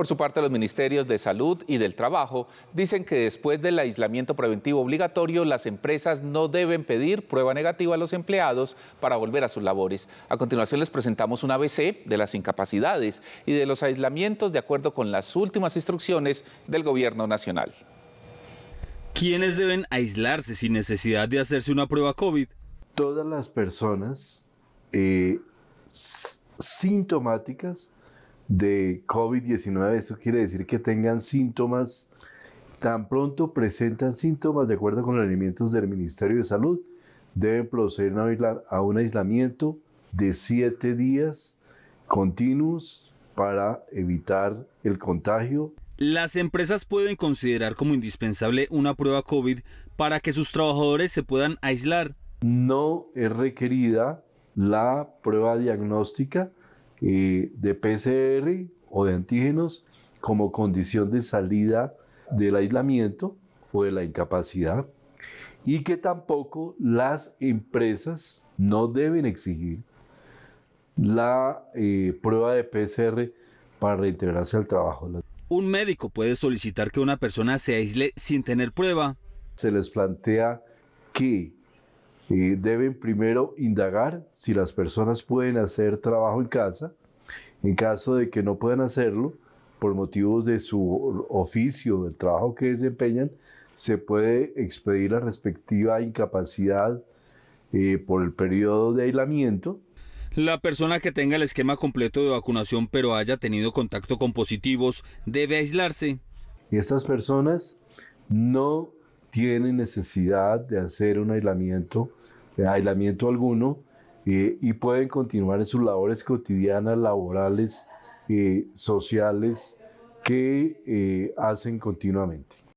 Por su parte, los ministerios de Salud y del Trabajo dicen que después del aislamiento preventivo obligatorio, las empresas no deben pedir prueba negativa a los empleados para volver a sus labores. A continuación les presentamos un ABC de las incapacidades y de los aislamientos de acuerdo con las últimas instrucciones del Gobierno Nacional. ¿Quiénes deben aislarse sin necesidad de hacerse una prueba COVID? Todas las personas eh, sintomáticas de COVID-19, eso quiere decir que tengan síntomas, tan pronto presentan síntomas de acuerdo con los alimentos del Ministerio de Salud, deben proceder a un aislamiento de siete días continuos para evitar el contagio. Las empresas pueden considerar como indispensable una prueba COVID para que sus trabajadores se puedan aislar. No es requerida la prueba diagnóstica eh, de PCR o de antígenos como condición de salida del aislamiento o de la incapacidad y que tampoco las empresas no deben exigir la eh, prueba de PCR para reintegrarse al trabajo. Un médico puede solicitar que una persona se aísle sin tener prueba. Se les plantea que eh, deben primero indagar si las personas pueden hacer trabajo en casa. En caso de que no puedan hacerlo, por motivos de su oficio, del trabajo que desempeñan, se puede expedir la respectiva incapacidad eh, por el periodo de aislamiento. La persona que tenga el esquema completo de vacunación pero haya tenido contacto con positivos debe aislarse. Estas personas no tienen necesidad de hacer un aislamiento, eh, aislamiento alguno, eh, y pueden continuar en sus labores cotidianas, laborales, eh, sociales, que hacen continuamente.